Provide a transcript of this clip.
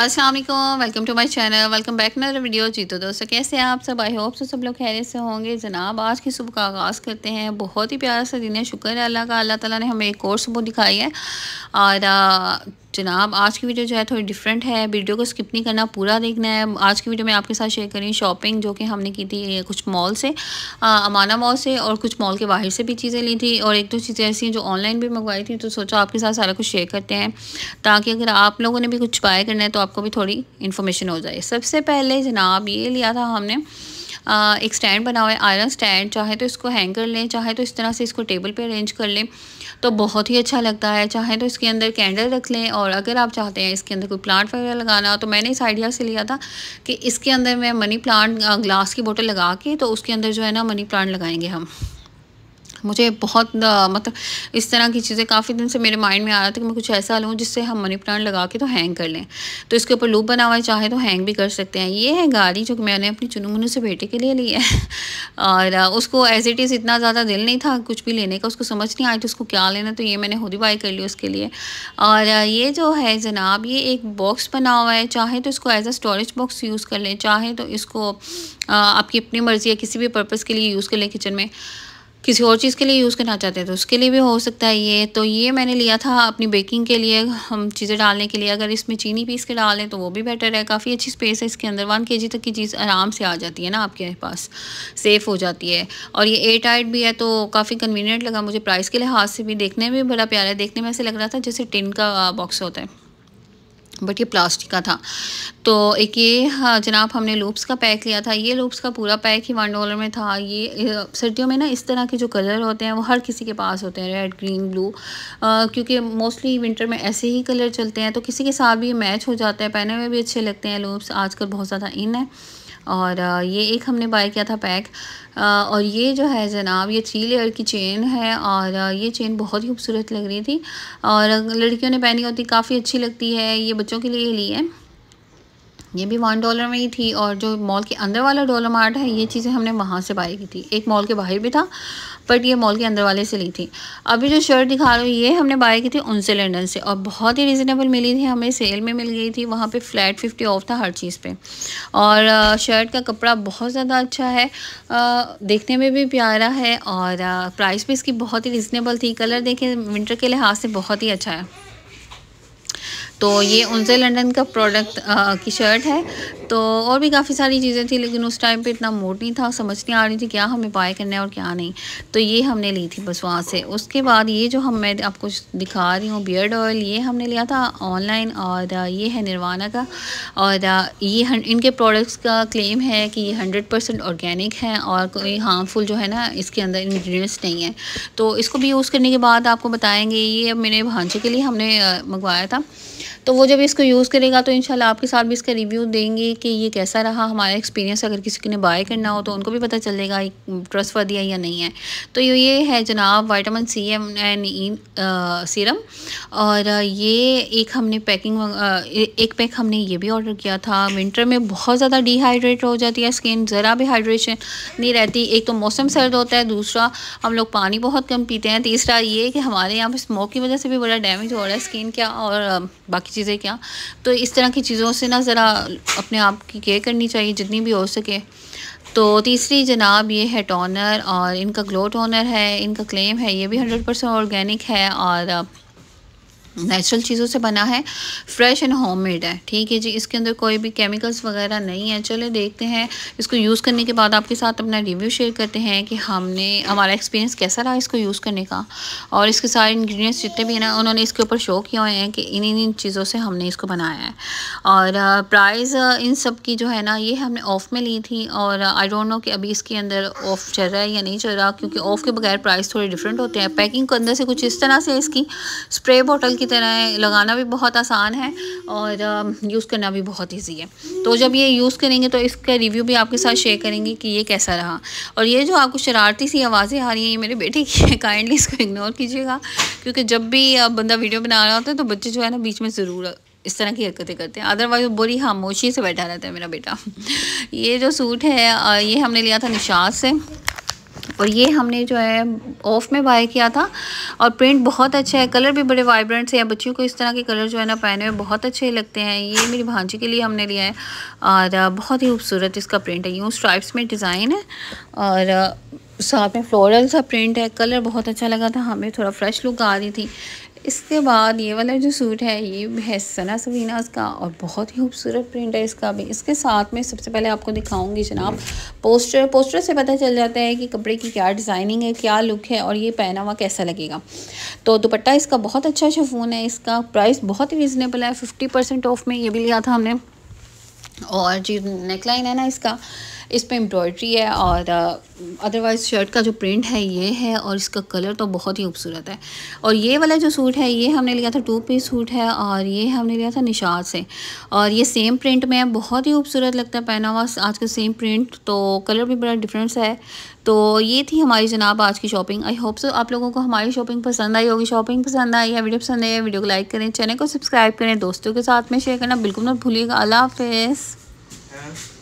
अस्सलाम वालेकुम welcome to my channel welcome back नर वीडियो जी तो दोस्तों कैसे हैं आप सब आई होप सो सब लोग खैरियत से होंगे जनाब आज की सुबह का आगाज़ करते हैं बहुत ही प्यारा सा दिन है शुक्र है अल्लाह का अल्लाह ताला ने हमें एक और सुबह दिखाई है और जनाब आज की वीडियो जो है थोड़ी डिफरेंट है वीडियो को स्किप नहीं करना पूरा देखना है आज की वीडियो में आपके साथ शेयर करी शॉपिंग जो कि हमने की थी कुछ मॉल से आ, अमाना मॉल से और कुछ मॉल के बाहर से भी चीज़ें ली थी और एक दो तो चीज़ें ऐसी हैं जो ऑनलाइन भी मंगवाई थी तो सोचा आपके साथ सारा कुछ शेयर करते हैं ताकि अगर आप लोगों ने भी कुछ बाय करना है तो आपको भी थोड़ी इन्फॉर्मेशन हो जाए सबसे पहले जनाब ये लिया था हमने एक स्टैंड बना हुआ है आयरन स्टैंड चाहे तो इसको हैंग कर लें चाहे तो इस तरह से इसको टेबल पर अरेंज कर लें तो बहुत ही अच्छा लगता है चाहे तो इसके अंदर कैंडल रख लें और अगर आप चाहते हैं इसके अंदर कोई प्लांट वगैरह लगाना तो मैंने इस आइडिया से लिया था कि इसके अंदर मैं मनी प्लांट ग्लास की बोतल लगा के तो उसके अंदर जो है ना मनी प्लांट लगाएंगे हम मुझे बहुत मतलब इस तरह की चीज़ें काफ़ी दिन से मेरे माइंड में आ रहा था कि मैं कुछ ऐसा लूँ जिससे हम मनी प्लांट लगा के तो हैंग कर लें तो इसके ऊपर लूप बना हुआ है चाहे तो हैंग भी कर सकते हैं ये है गाड़ी जो कि मैंने अपनी चुनमुनु से बेटे के लिए ली है और उसको एज इट इज़ इतना ज़्यादा दिल नहीं था कुछ भी लेने का उसको समझ नहीं आई थी उसको क्या लेना तो ये मैंने खुद ही बाई कर ली उसके लिए और ये जो है जनाब ये एक बॉक्स बना हुआ है चाहे तो इसको as a storage box use कर लें चाहे तो इसको आपकी अपनी मर्ज़ी या किसी भी पर्पज़ के लिए यूज़ कर लें किचन में किसी और चीज़ के लिए यूज़ करना चाहते हैं तो उसके लिए भी हो सकता है ये तो ये मैंने लिया था अपनी बेकिंग के लिए हम चीज़ें डालने के लिए अगर इसमें चीनी पीस के डालें तो वो भी बेटर है काफ़ी अच्छी स्पेस है इसके अंदर वन के तक की चीज़ आराम से आ जाती है ना आपके पास सेफ़ हो जाती है और ये एयर टाइट भी है तो काफ़ी कन्वीनियंट लगा मुझे प्राइस के लिहाज से भी देखने में भी बड़ा प्यारा है देखने में ऐसे लग रहा था जैसे टिन का बॉक्स होता है बट ये प्लास्टिक का था तो एक ये हाँ, जनाब हमने लूप्स का पैक लिया था ये लूप्स का पूरा पैक ही वन डॉलर में था ये सर्दियों में ना इस तरह के जो कलर होते हैं वो हर किसी के पास होते हैं रेड ग्रीन ब्लू क्योंकि मोस्टली विंटर में ऐसे ही कलर चलते हैं तो किसी के साथ भी मैच हो जाता है पहने में भी अच्छे लगते हैं लूप्स आजकल बहुत ज़्यादा इन है और ये एक हमने बाय किया था पैक और ये जो है जनाब ये थ्री लेयर की चेन है और ये चेन बहुत ही खूबसूरत लग रही थी और लड़कियों ने पहनी होती काफ़ी अच्छी लगती है ये बच्चों के लिए ली है ये भी वन डॉलर में ही थी और जो मॉल के अंदर वाला डॉलर मार्ट है ये चीज़ें हमने वहाँ से बाई की थी एक मॉल के बाहर भी था बट ये मॉल के अंदर वाले से ली थी अभी जो शर्ट दिखा रहा हूँ ये हमने बाय की थी उनसे लंडन से और बहुत ही रिजनेबल मिली थी हमें सेल में मिल गई थी वहाँ पे फ्लैट फिफ्टी ऑफ था हर चीज़ पे और शर्ट का कपड़ा बहुत ज़्यादा अच्छा है देखने में भी प्यारा है और प्राइस भी इसकी बहुत ही रिजनेबल थी कलर देखें विंटर के लिहाज से बहुत ही अच्छा है तो ये उनसे लंदन का प्रोडक्ट की शर्ट है तो और भी काफ़ी सारी चीज़ें थी लेकिन उस टाइम पे इतना मोट नहीं था समझ नहीं आ रही थी क्या हमें बाय करना है और क्या नहीं तो ये हमने ली थी बस वहाँ से उसके बाद ये जो हम मैं आपको दिखा रही हूँ बियर्ड ऑयल ये हमने लिया था ऑनलाइन और ये है निर्वाणा का और ये इनके प्रोडक्ट्स का क्लेम है कि ये हंड्रेड परसेंट ऑर्गेनिक है और कोई हार्मफुल जो है ना इसके अंदर इन्ग्रीडियंट्स नहीं है तो इसको भी यूज़ करने के बाद आपको बताएँगे ये मेरे भांचे के लिए हमने मंगवाया था तो वो जब इसको यूज़ करेगा तो इनशाला आपके साथ भी इसका रिव्यू देंगे कि ये कैसा रहा हमारा एक्सपीरियंस अगर किसी ने बाय करना हो तो उनको भी पता चलेगा ट्रस्ट वर्दी है या नहीं है तो ये है जनाब vitamin C M N E serum और ये एक हमने पैकिंग एक पैक हमने ये भी ऑर्डर किया था विंटर में बहुत ज़्यादा डिहाइड्रेट हो जाती है स्किन ज़रा भी हाइड्रेशन नहीं रहती एक तो मौसम सर्द होता है दूसरा हम लोग पानी बहुत कम पीते हैं तीसरा ये कि हमारे यहाँ पर स्मोक की वजह से भी बड़ा डैमेज हो रहा है स्किन का और बाकी चीज़ें क्या तो इस तरह की चीज़ों से ना ज़रा अपने आप की केयर करनी चाहिए जितनी भी हो सके तो तीसरी जनाब ये है टोनर और इनका ग्लो टोनर है इनका क्लेम है ये भी हंड्रेड परसेंट ऑर्गेनिक है और नेचुरल चीज़ों से बना है फ्रेश एंड होममेड है ठीक है जी इसके अंदर कोई भी केमिकल्स वगैरह नहीं है चले देखते हैं इसको यूज़ करने के बाद आपके साथ अपना रिव्यू शेयर करते हैं कि हमने हमारा एक्सपीरियंस कैसा रहा इसको यूज़ करने का और इसके सारे इंग्रेडिएंट्स जितने भी हैं ना उन्होंने इसके ऊपर शो किए हुए हैं कि इन इन इन चीज़ों से हमने इसको बनाया है और प्राइस इन सब की जो है ना ये हमने ऑफ़ में ली थी और आई डोंट नो कि अभी इसके अंदर ऑफ़ चल रहा है या नहीं चल रहा क्योंकि ऑफ़ के बगैर प्राइस थोड़े डिफरेंट होते हैं पैकिंग के अंदर से कुछ इस तरह से इसकी स्प्रे बॉटल की तरह लगाना भी बहुत आसान है और यूज़ करना भी बहुत ईजी है तो जब ये यूज़ करेंगे तो इसका रिव्यू भी आपके साथ शेयर करेंगे कि ये कैसा रहा और ये जो आपको शरारती सी आवाज़ें आ रही हैं ये मेरे बेटे की है काइंडली इसको इग्नोर कीजिएगा क्योंकि जब भी बंदा वीडियो बना रहा होता है तो बच्चे जो है ना बीच में ज़रूर इस तरह की हरकतें करते हैं अदरवाइज वो बुरी खामोशी से बैठा रहता है मेरा बेटा ये जो सूट है ये हमने लिया था निशाद से और ये हमने जो है ऑफ में बाय किया था और प्रिंट बहुत अच्छा है कलर भी बड़े वाइब्रेंट से हैं बच्चियों को इस तरह के कलर जो है ना पहने हुए बहुत अच्छे लगते हैं ये मेरी भांजी के लिए हमने लिया है और बहुत ही खूबसूरत इसका प्रिंट है यूँ स्ट्राइप्स में डिज़ाइन है और साथ में फ्लोरल सा प्रिंट है कलर बहुत अच्छा लगा था हमें थोड़ा फ्रेश लुक आ रही थी इसके बाद ये वाला जो सूट है ये है सना सवीनाज का और बहुत ही खूबसूरत प्रिंट है इसका भी इसके साथ में सबसे पहले आपको दिखाऊंगी जनाब पोस्टर पोस्टर से पता चल जाता है कि कपड़े की क्या डिज़ाइनिंग है क्या लुक है और ये पहना हुआ कैसा लगेगा तो दुपट्टा इसका बहुत अच्छा शफून अच्छा है इसका प्राइस बहुत ही रिजनेबल है फिफ्टी परसेंट ऑफ में ये भी लिया था हमने और जी नेकलाइन है ना इसका इस पर एम्ब्रॉयड्री है और अदरवाइज़ शर्ट का जो प्रिंट है ये है और इसका कलर तो बहुत ही खूबसूरत है और ये वाला जो सूट है ये हमने लिया था टू पीस सूट है और ये हमने लिया था निशाद से और ये सेम प्रिंट में है बहुत ही खूबसूरत लगता है पहना हुआ आज का सेम प्रिंट तो कलर भी बड़ा डिफरेंस है तो ये थी हमारी जनाब आज की शॉपिंग आई होप सो आप लोगों को हमारी शॉपिंग पसंद आई होगी शॉपिंग पसंद आई या वीडियो पसंद आई वीडियो को लाइक करें चैनल को सब्सक्राइब करें दोस्तों के साथ में शेयर करना बिल्कुल मत भूलिएगा अल्लाह हाफिज़